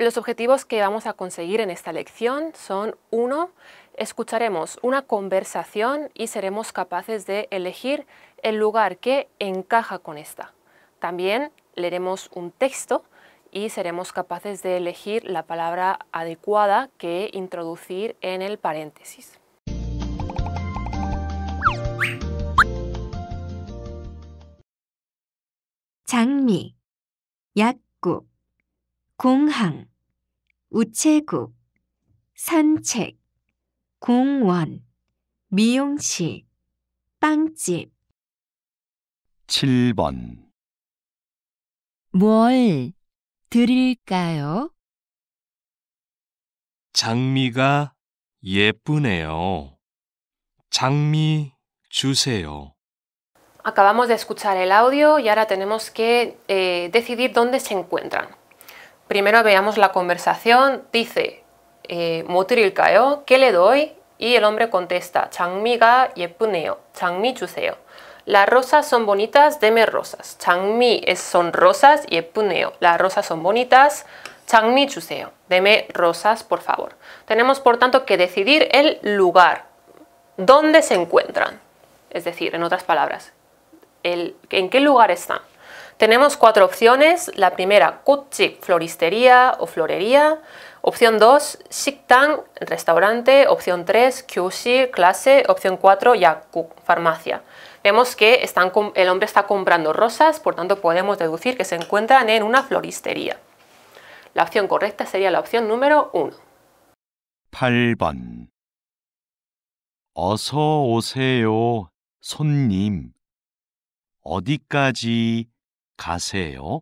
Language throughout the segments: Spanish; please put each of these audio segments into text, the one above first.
Los objetivos que vamos a conseguir en esta lección son uno: Escucharemos una conversación y seremos capaces de elegir el lugar que encaja con esta. También leeremos un texto y seremos capaces de elegir la palabra adecuada que introducir en el paréntesis. 우체국, 산책, 공원, 미용실, 빵집. 7번 뭘 드릴까요? 장미가 예쁘네요. 장미 주세요. Acabamos de escuchar el audio y ahora tenemos que eh, decidir dónde se encuentran. Primero veamos la conversación. Dice, eh, e ¿Qué le doy? Y el hombre contesta, 장미가 예쁘네요. mi chuseo. Las rosas son bonitas, deme rosas. Changmi son rosas, y 예쁘네요. Las rosas son bonitas, mi chuseo. Deme rosas, por favor. Tenemos, por tanto, que decidir el lugar dónde se encuentran. Es decir, en otras palabras, el, en qué lugar están. Tenemos cuatro opciones. La primera, Kutchik floristería o florería. Opción 2, Shiktang restaurante. Opción 3, Kyushi, clase. Opción 4, yakuk, farmacia. Vemos que el hombre está comprando rosas, por tanto podemos deducir que se encuentran en una floristería. La opción correcta sería la opción número uno. 8 가세요.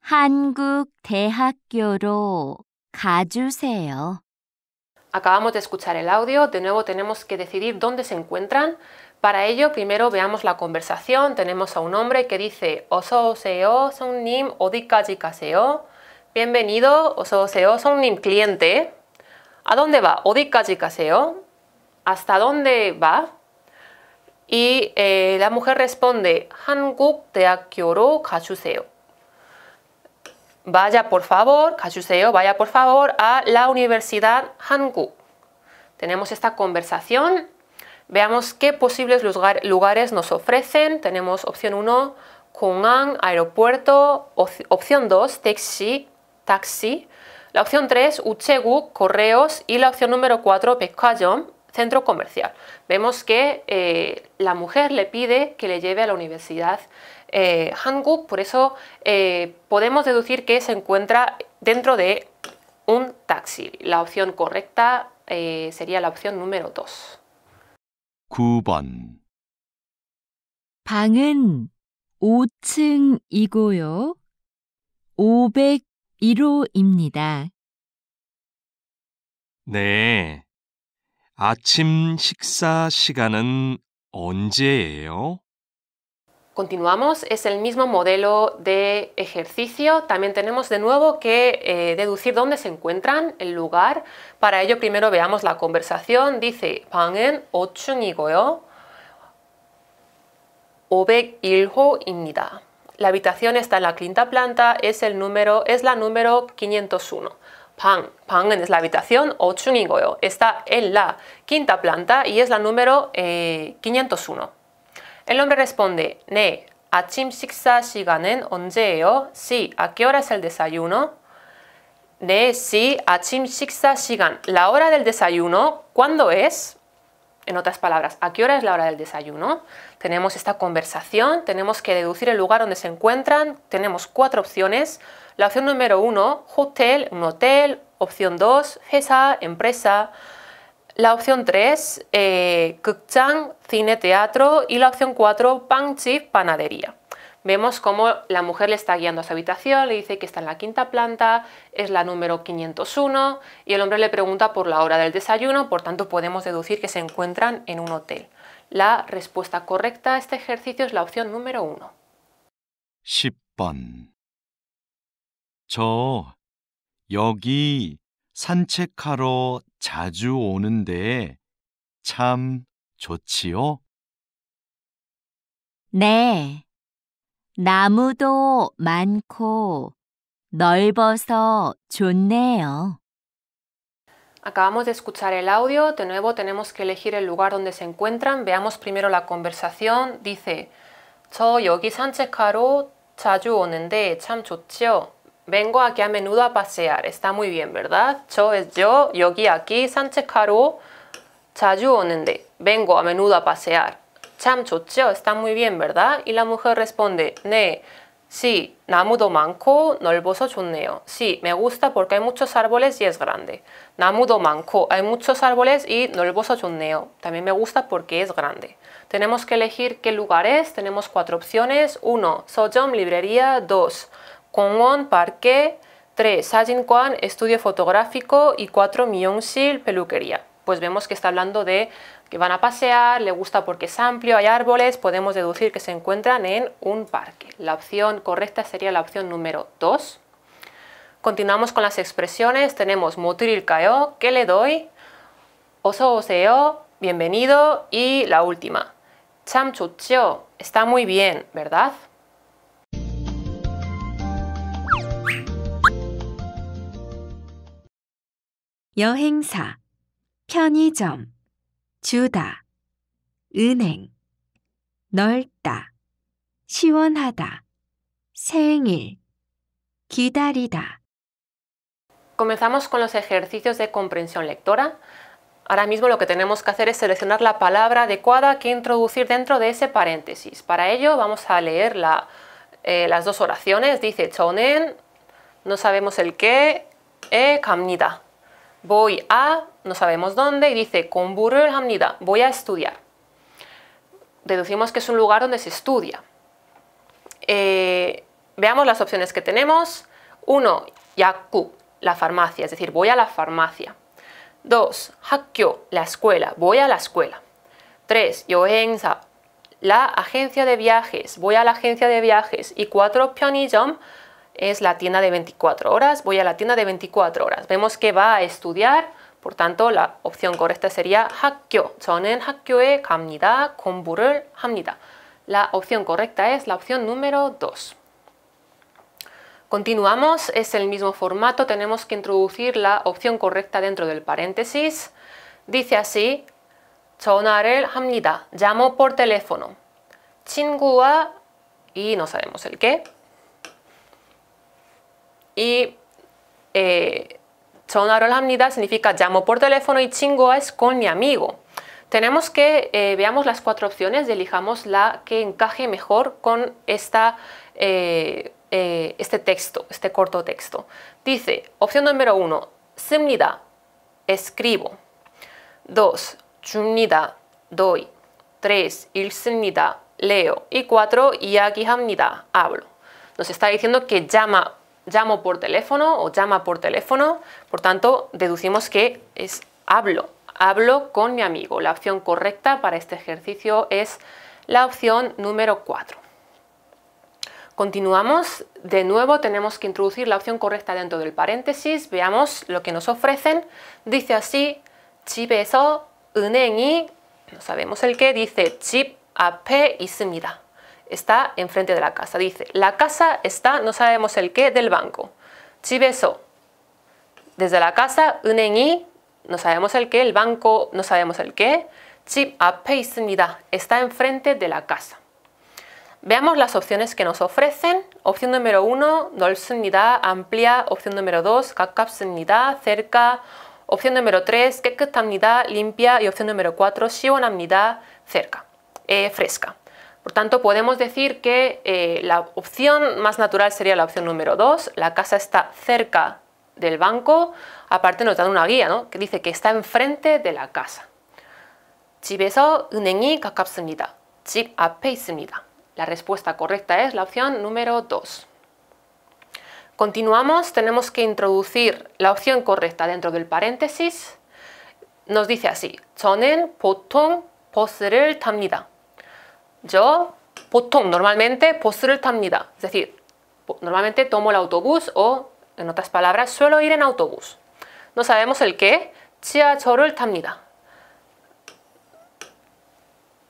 한국 대학교로 Acabamos de escuchar el audio, de nuevo tenemos que decidir dónde se encuentran. Para ello, primero veamos la conversación. Tenemos a un hombre que dice Ososeo nim 어디까지 가세요? Bienvenido, Ososeo nim cliente. ¿A dónde va? 어디까지 가세요? ¿Hasta dónde va? Y eh, la mujer responde, Hanguk 대학교로 가주세요. Vaya por favor, 가주세요, vaya por favor a la Universidad Hanguk. Tenemos esta conversación, veamos qué posibles lugares nos ofrecen. Tenemos opción 1, Kungang, aeropuerto, opción 2, taxi, taxi, la opción 3, Uchegu, correos y la opción número 4, pekkayon centro comercial. Vemos que eh, la mujer le pide que le lleve a la universidad eh, Hanguk, por eso eh, podemos deducir que se encuentra dentro de un taxi. La opción correcta eh, sería la opción número dos. Continuamos, es el mismo modelo de ejercicio. También tenemos de nuevo que eh, deducir dónde se encuentran, el lugar. Para ello primero veamos la conversación. Dice, 방은 5층이고요. 501호입니다. La habitación está en la quinta planta, es, el número, es la número 501. Pang, Pang es la habitación o goyo, Está en la quinta planta y es la número 501. Eh, el hombre responde, ne, 아침 식사 시간은 언제예요? Sí, ¿a qué hora es el desayuno? Ne, sí, achim 식사 shigan, La hora del desayuno, ¿cuándo es? En otras palabras, ¿a qué hora es la hora del desayuno? Tenemos esta conversación, tenemos que deducir el lugar donde se encuentran, tenemos cuatro opciones. La opción número uno, hotel, un hotel. Opción dos, GESA, empresa. La opción tres, eh, cine, teatro. Y la opción cuatro, pangchi, panadería vemos cómo la mujer le está guiando a su habitación, le dice que está en la quinta planta, es la número 501 y el hombre le pregunta por la hora del desayuno, por tanto podemos deducir que se encuentran en un hotel. La respuesta correcta a este ejercicio es la opción número 1. 10저 여기 산책하러 자주 나무도 많고 넓어서 Acabamos de escuchar el audio, de nuevo tenemos que elegir el lugar donde se encuentran. Veamos primero la conversación. Dice, 저 여기 산책하러 자주 오는데 참 좋죠. Vengo aquí a menudo a pasear. Está muy bien, ¿verdad? Cho es yo, Yogi aquí 산책하러 자주 오는데. Vengo a menudo a pasear. 참 Está muy bien, ¿verdad? Y la mujer responde, Ne, sí, 나무도 많고 넓어서 chuneo Sí, me gusta porque hay muchos árboles y es grande. Namudo Manco, hay muchos árboles y 넓어서 chuneo También me gusta porque es grande. Tenemos que elegir qué lugar es, tenemos cuatro opciones. uno, Sojom, librería. 2. Kongwon, parque. 3. Sajin estudio fotográfico. Y 4. Myongsil, peluquería pues vemos que está hablando de que van a pasear, le gusta porque es amplio, hay árboles, podemos deducir que se encuentran en un parque. La opción correcta sería la opción número 2. Continuamos con las expresiones, tenemos moturil kayo, e que le doy, oso oseo, bienvenido y la última, cham está muy bien, ¿verdad? Comenzamos con los ejercicios de comprensión lectora. Ahora mismo lo que tenemos que hacer es seleccionar la palabra adecuada que introducir dentro de ese paréntesis. Para ello vamos a leer eh, las dos oraciones. Dice chonen, no sabemos el qué, e kamnida. Voy a no sabemos dónde, y dice, el Hamnida, voy a estudiar. Deducimos que es un lugar donde se estudia. Eh, veamos las opciones que tenemos. 1. Yaku, la farmacia, es decir, voy a la farmacia. 2. Hakkyo, la escuela, voy a la escuela. 3. yoensa la agencia de viajes, voy a la agencia de viajes. Y 4. Pyonijom, es la tienda de 24 horas, voy a la tienda de 24 horas. Vemos que va a estudiar por tanto, la opción correcta sería 학교. 저는 학교에 갑니다. La opción correcta es la opción número 2. Continuamos, es el mismo formato, tenemos que introducir la opción correcta dentro del paréntesis. Dice así, 전화를 합니다. Llamo por teléfono. 친구와 y no sabemos el qué. Y eh, 전화를 합니다 significa llamo por teléfono y chingo es con mi amigo. Tenemos que eh, veamos las cuatro opciones y elijamos la que encaje mejor con esta, eh, eh, este texto, este corto texto. Dice, opción número uno, semnida escribo. Dos, 줍니다, doy. Tres, 읽습니다, leo. Y cuatro, hamnida. hablo. Nos está diciendo que llama llamo por teléfono o llama por teléfono, por tanto deducimos que es hablo, hablo con mi amigo. La opción correcta para este ejercicio es la opción número 4. Continuamos, de nuevo tenemos que introducir la opción correcta dentro del paréntesis, veamos lo que nos ofrecen, dice así, 집에서 은행이, no sabemos el qué, dice chip y está enfrente de la casa. Dice, la casa está, no sabemos el qué, del banco. Chibeso. Desde la casa, y no sabemos el qué, el banco, no sabemos el qué. Chip ape Está enfrente de la casa. Veamos las opciones que nos ofrecen. Opción número uno, amplia. Opción número 2, 가깝습니다, cerca. Opción número 3, 깨끗합니다, limpia. Y opción número 4, unidad cerca, eh, fresca. Por tanto, podemos decir que eh, la opción más natural sería la opción número 2. La casa está cerca del banco, aparte nos dan una guía que dice que está enfrente de la casa. La respuesta correcta es la opción número 2. Continuamos, tenemos que introducir la opción correcta dentro del paréntesis. Nos dice así, 저는 보통 버스를 탑니다 yo 보통, normalmente, el 탑니다. Es decir, normalmente tomo el autobús o, en otras palabras, suelo ir en autobús. No sabemos el qué. 지하철을 탑니다.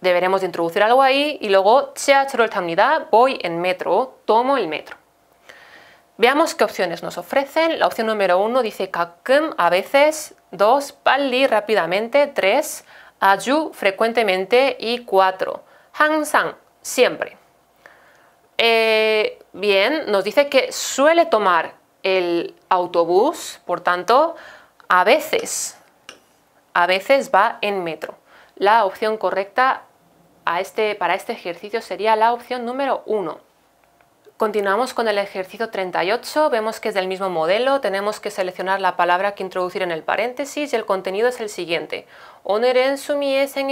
Deberemos introducir algo ahí y luego el tamnida Voy en metro, tomo el metro. Veamos qué opciones nos ofrecen. La opción número uno dice 가끔, a veces, dos 빨리, rápidamente, tres 아주, frecuentemente y 4, 항상, siempre. Eh, bien, nos dice que suele tomar el autobús, por tanto, a veces, a veces va en metro. La opción correcta a este, para este ejercicio sería la opción número uno, Continuamos con el ejercicio 38, vemos que es del mismo modelo, tenemos que seleccionar la palabra que introducir en el paréntesis y el contenido es el siguiente. Oneren sumi es en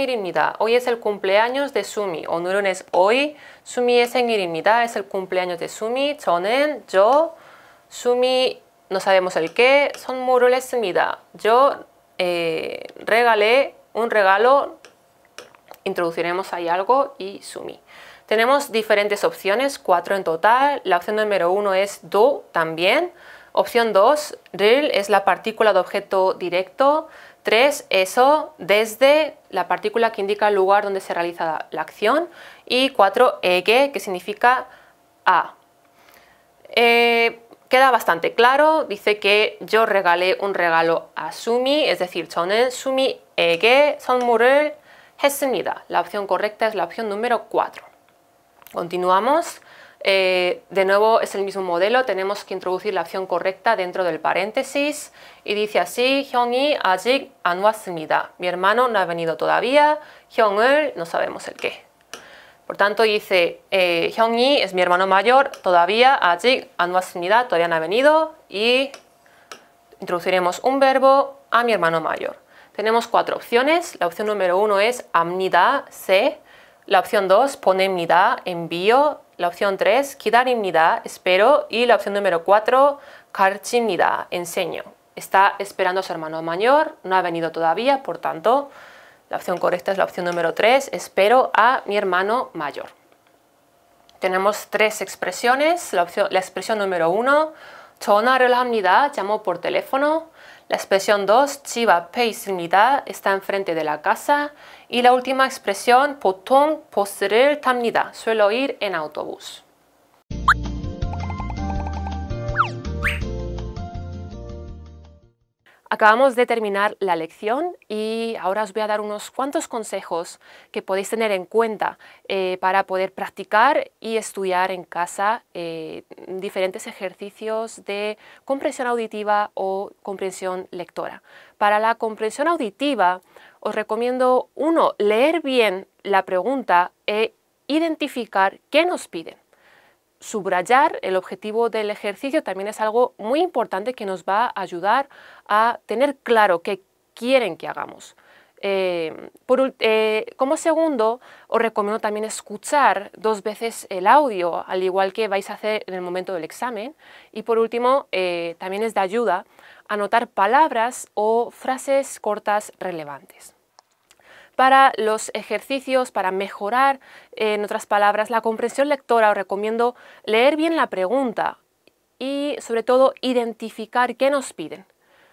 hoy es el cumpleaños de sumi, Oneren es hoy, sumi es en es el cumpleaños de sumi, Sonen, yo, sumi, no sabemos el qué, son murules yo eh, regalé un regalo, introduciremos ahí algo y sumi. Tenemos diferentes opciones, cuatro en total. La opción número uno es do también. Opción 2, ril, es la partícula de objeto directo. 3, eso, desde la partícula que indica el lugar donde se realiza la, acción. Y 4, ege, que significa a. Eh, queda bastante claro, dice que yo regalé un regalo a Sumi, es decir, 저는 Sumi ege 선물을 했습니다. La opción correcta es la opción número 4. Continuamos. Eh, de nuevo es el mismo modelo, tenemos que introducir la opción correcta dentro del paréntesis y dice así, Mi hermano no ha venido todavía, eul no sabemos el qué. Por tanto dice, eh, Hyung-i es mi hermano mayor, todavía todavía no ha venido y introduciremos un verbo a mi hermano mayor. Tenemos cuatro opciones, la opción número uno es amnida, se, la opción 2 pone envío. La opción 3 기다립니다, espero. Y la opción número 4 carcinidad enseño. Está esperando a su hermano mayor, no ha venido todavía, por tanto, la opción correcta es la opción número 3, espero a mi hermano mayor. Tenemos tres expresiones. La, opción, la expresión número 1, 전화를 합니다, llamó por teléfono. La expresión 2, chiva 앞에 está enfrente de la casa. Y la última expresión, 보통 버스를 탑니다. Suelo ir en autobús. Acabamos de terminar la lección y ahora os voy a dar unos cuantos consejos que podéis tener en cuenta eh, para poder practicar y estudiar en casa eh, diferentes ejercicios de comprensión auditiva o comprensión lectora. Para la comprensión auditiva os recomiendo, uno, leer bien la pregunta e identificar qué nos piden subrayar el objetivo del ejercicio también es algo muy importante que nos va a ayudar a tener claro qué quieren que hagamos. Eh, eh, como segundo, os recomiendo también escuchar dos veces el audio, al igual que vais a hacer en el momento del examen. Y por último, eh, también es de ayuda anotar palabras o frases cortas relevantes para los ejercicios, para mejorar, en otras palabras, la comprensión lectora, os recomiendo leer bien la pregunta y sobre todo identificar qué nos piden.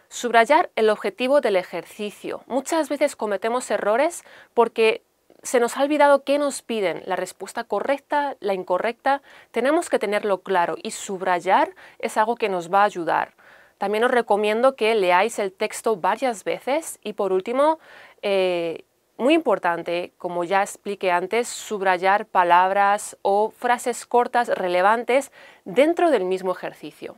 Subrayar el objetivo del ejercicio. Muchas veces cometemos errores porque se nos ha olvidado qué nos piden, la respuesta correcta, la incorrecta. Tenemos que tenerlo claro y subrayar es algo que nos va a ayudar. También os recomiendo que leáis el texto varias veces y por último eh, muy importante, como ya expliqué antes, subrayar palabras o frases cortas relevantes dentro del mismo ejercicio.